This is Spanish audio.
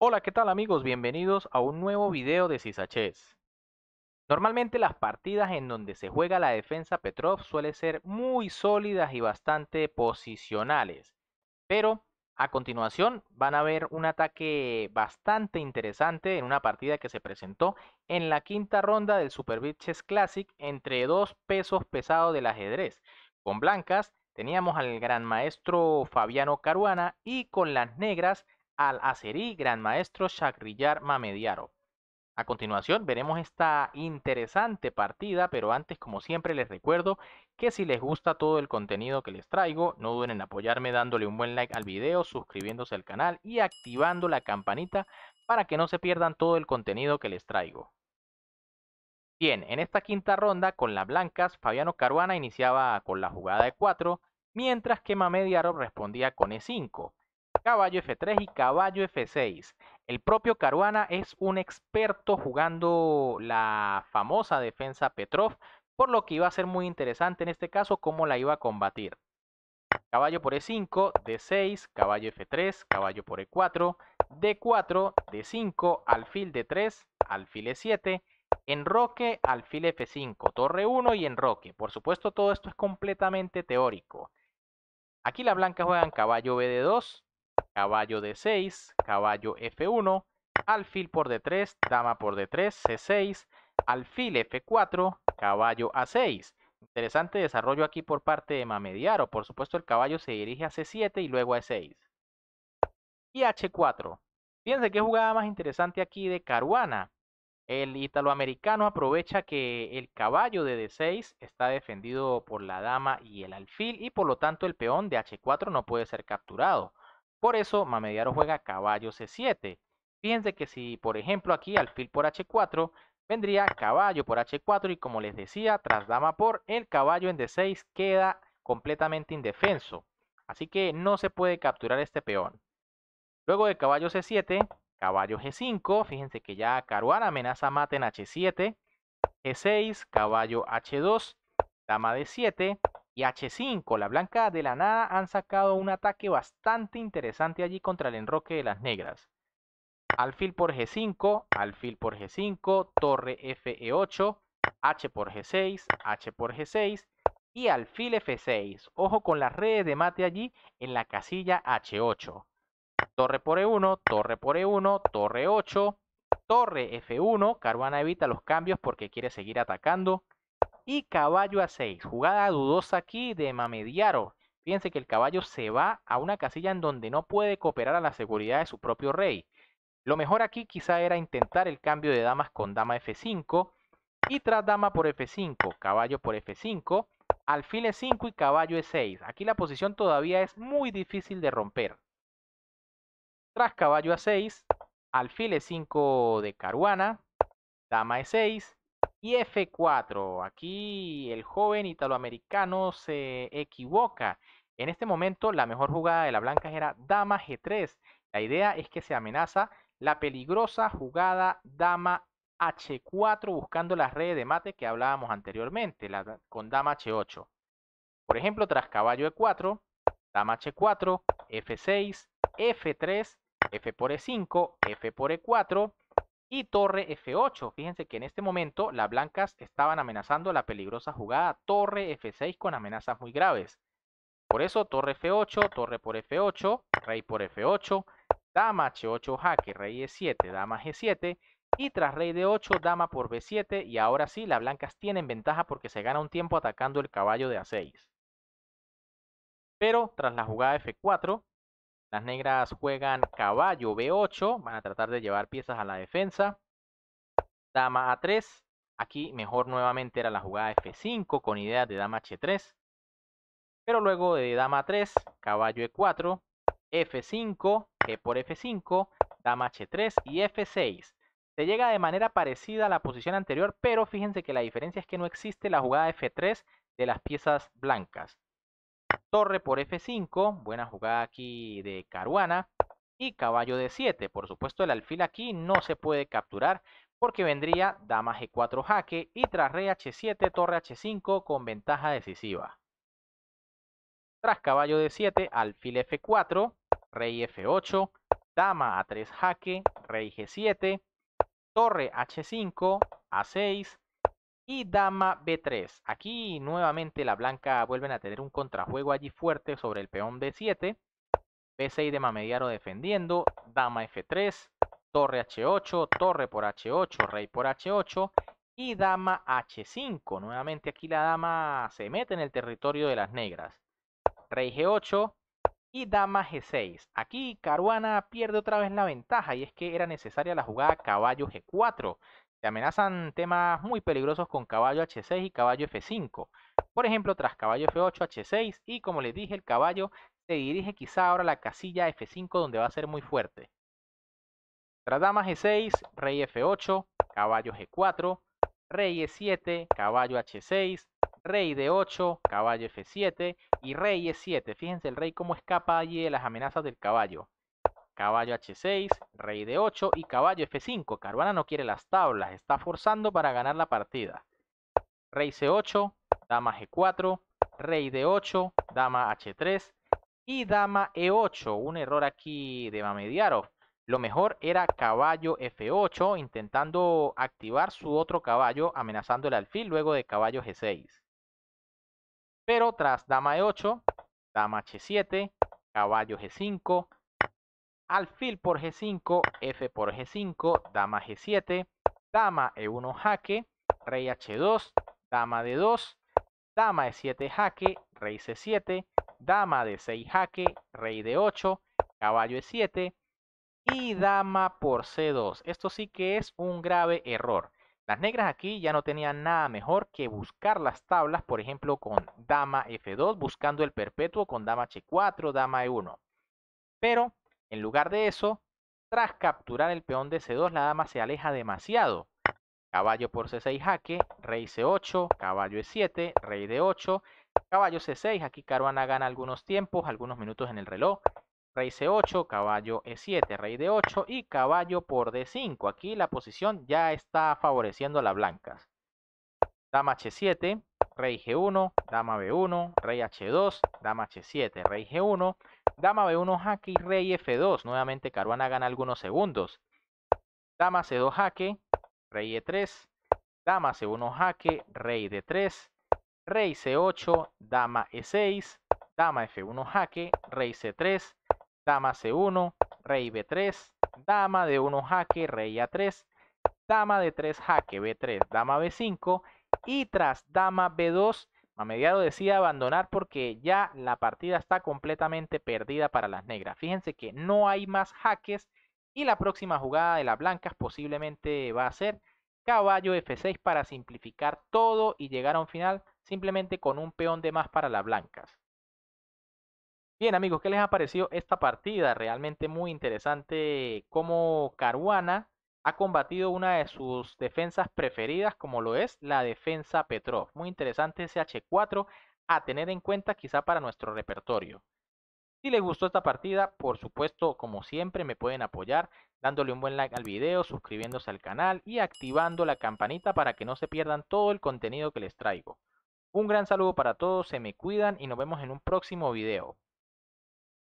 Hola, ¿qué tal amigos? Bienvenidos a un nuevo video de CISACHES. Normalmente las partidas en donde se juega la defensa Petrov suelen ser muy sólidas y bastante posicionales. Pero a continuación van a ver un ataque bastante interesante en una partida que se presentó en la quinta ronda del Super Beat Classic entre dos pesos pesados del ajedrez. Con blancas teníamos al gran maestro Fabiano Caruana y con las negras al Acerí, gran maestro Shakrillar Mamediaro. A continuación veremos esta interesante partida, pero antes como siempre les recuerdo que si les gusta todo el contenido que les traigo, no duden en apoyarme dándole un buen like al video, suscribiéndose al canal y activando la campanita para que no se pierdan todo el contenido que les traigo. Bien, en esta quinta ronda con las blancas, Fabiano Caruana iniciaba con la jugada de 4, mientras que Mamediaro respondía con E5 caballo F3 y caballo F6. El propio Caruana es un experto jugando la famosa defensa Petrov, por lo que iba a ser muy interesante en este caso cómo la iba a combatir. Caballo por E5, D6, caballo F3, caballo por E4, D4, D5, alfil D3, alfil E7, enroque, alfil F5, torre 1 y enroque. Por supuesto todo esto es completamente teórico. Aquí las blancas juegan caballo BD2, caballo D6, caballo F1, alfil por D3, dama por D3, C6, alfil F4, caballo A6. Interesante desarrollo aquí por parte de Mamediaro. Por supuesto, el caballo se dirige a C7 y luego a E6. Y H4. Fíjense qué jugada más interesante aquí de Caruana. El italoamericano aprovecha que el caballo de D6 está defendido por la dama y el alfil y por lo tanto el peón de H4 no puede ser capturado. Por eso, Mamediaro juega caballo C7. Fíjense que si, por ejemplo, aquí alfil por H4, vendría caballo por H4 y como les decía, tras dama por, el caballo en D6 queda completamente indefenso. Así que no se puede capturar este peón. Luego de caballo C7, caballo G5, fíjense que ya Caruana amenaza mate en H7, G6, caballo H2, dama D7, y H5, la blanca de la nada, han sacado un ataque bastante interesante allí contra el enroque de las negras. Alfil por G5, alfil por G5, torre FE8, H por G6, H por G6 y alfil F6. Ojo con las redes de mate allí en la casilla H8. Torre por E1, torre por E1, torre 8, torre F1. Caruana evita los cambios porque quiere seguir atacando y caballo a 6. Jugada dudosa aquí de Mamediaro. Fíjense que el caballo se va a una casilla en donde no puede cooperar a la seguridad de su propio rey. Lo mejor aquí quizá era intentar el cambio de damas con dama F5 y tras dama por F5, caballo por F5, alfil E5 y caballo E6. Aquí la posición todavía es muy difícil de romper. Tras caballo A6, alfil E5 de Caruana, dama E6 y F4, aquí el joven italoamericano se equivoca. En este momento la mejor jugada de la blanca era dama G3. La idea es que se amenaza la peligrosa jugada dama H4 buscando las redes de mate que hablábamos anteriormente, con dama H8. Por ejemplo, tras caballo E4, dama H4, F6, F3, F por E5, F por E4, y torre F8. Fíjense que en este momento las blancas estaban amenazando la peligrosa jugada torre F6 con amenazas muy graves. Por eso torre F8, torre por F8, rey por F8, dama H8 jaque, rey E7, dama G7 y tras rey D8, dama por B7 y ahora sí las blancas tienen ventaja porque se gana un tiempo atacando el caballo de A6. Pero tras la jugada F4, las negras juegan caballo B8, van a tratar de llevar piezas a la defensa. Dama A3, aquí mejor nuevamente era la jugada F5 con ideas de dama H3. Pero luego de dama 3, caballo E4, F5, G por F5, dama H3 y F6. Se llega de manera parecida a la posición anterior, pero fíjense que la diferencia es que no existe la jugada F3 de las piezas blancas. Torre por F5, buena jugada aquí de Caruana. Y caballo de 7 por supuesto el alfil aquí no se puede capturar porque vendría dama G4 jaque y tras rey H7, torre H5 con ventaja decisiva. Tras caballo de 7, alfil F4, rey F8, dama A3 jaque, rey G7, torre H5, A6, y dama b3. Aquí nuevamente la blanca vuelven a tener un contrajuego allí fuerte sobre el peón b7. b6 de Mamediaro defendiendo. Dama f3. Torre h8. Torre por h8. Rey por h8. Y dama h5. Nuevamente aquí la dama se mete en el territorio de las negras. Rey g8 y dama g6. Aquí Caruana pierde otra vez la ventaja y es que era necesaria la jugada caballo g4 se amenazan temas muy peligrosos con caballo H6 y caballo F5. Por ejemplo, tras caballo F8, H6 y como les dije, el caballo se dirige quizá ahora a la casilla F5 donde va a ser muy fuerte. Tras dama G6, rey F8, caballo G4, rey E7, caballo H6, rey D8, caballo F7 y rey E7. Fíjense el rey cómo escapa allí de las amenazas del caballo caballo h6, rey d8 y caballo f5. Caruana no quiere las tablas, está forzando para ganar la partida. Rey c8, dama g4, rey d8, dama h3 y dama e8. Un error aquí de Mamediarov. Lo mejor era caballo f8, intentando activar su otro caballo, amenazando el alfil luego de caballo g6. Pero tras dama e8, dama h7, caballo g5, alfil por g5, f por g5, dama g7, dama e1 jaque, rey h2, dama d2, dama e7 jaque, rey c7, dama d6 jaque, rey d8, caballo e7 y dama por c2. Esto sí que es un grave error. Las negras aquí ya no tenían nada mejor que buscar las tablas, por ejemplo, con dama f2, buscando el perpetuo con dama h4, dama e1. Pero en lugar de eso, tras capturar el peón de C2, la dama se aleja demasiado. Caballo por C6 jaque, rey C8, caballo E7, rey D8, caballo C6, aquí Caruana gana algunos tiempos, algunos minutos en el reloj. Rey C8, caballo E7, rey D8 y caballo por D5. Aquí la posición ya está favoreciendo a las blancas. Dama H7, rey G1, dama B1, rey H2, dama H7, rey G1, Dama B1 jaque y rey F2. Nuevamente Caruana gana algunos segundos. Dama C2 jaque, rey E3. Dama C1 jaque, rey D3. Rey C8, dama E6. Dama F1 jaque, rey C3. Dama C1, rey B3. Dama D1 jaque, rey A3. Dama D3 jaque, B3, dama B5. Y tras dama B2, mediado decide abandonar porque ya la partida está completamente perdida para las negras. Fíjense que no hay más jaques y la próxima jugada de las blancas posiblemente va a ser caballo F6 para simplificar todo y llegar a un final simplemente con un peón de más para las blancas. Bien amigos, ¿qué les ha parecido esta partida? Realmente muy interesante como Caruana ha combatido una de sus defensas preferidas, como lo es la defensa Petrov. Muy interesante ese H4 a tener en cuenta quizá para nuestro repertorio. Si les gustó esta partida, por supuesto, como siempre, me pueden apoyar dándole un buen like al video, suscribiéndose al canal y activando la campanita para que no se pierdan todo el contenido que les traigo. Un gran saludo para todos, se me cuidan y nos vemos en un próximo video.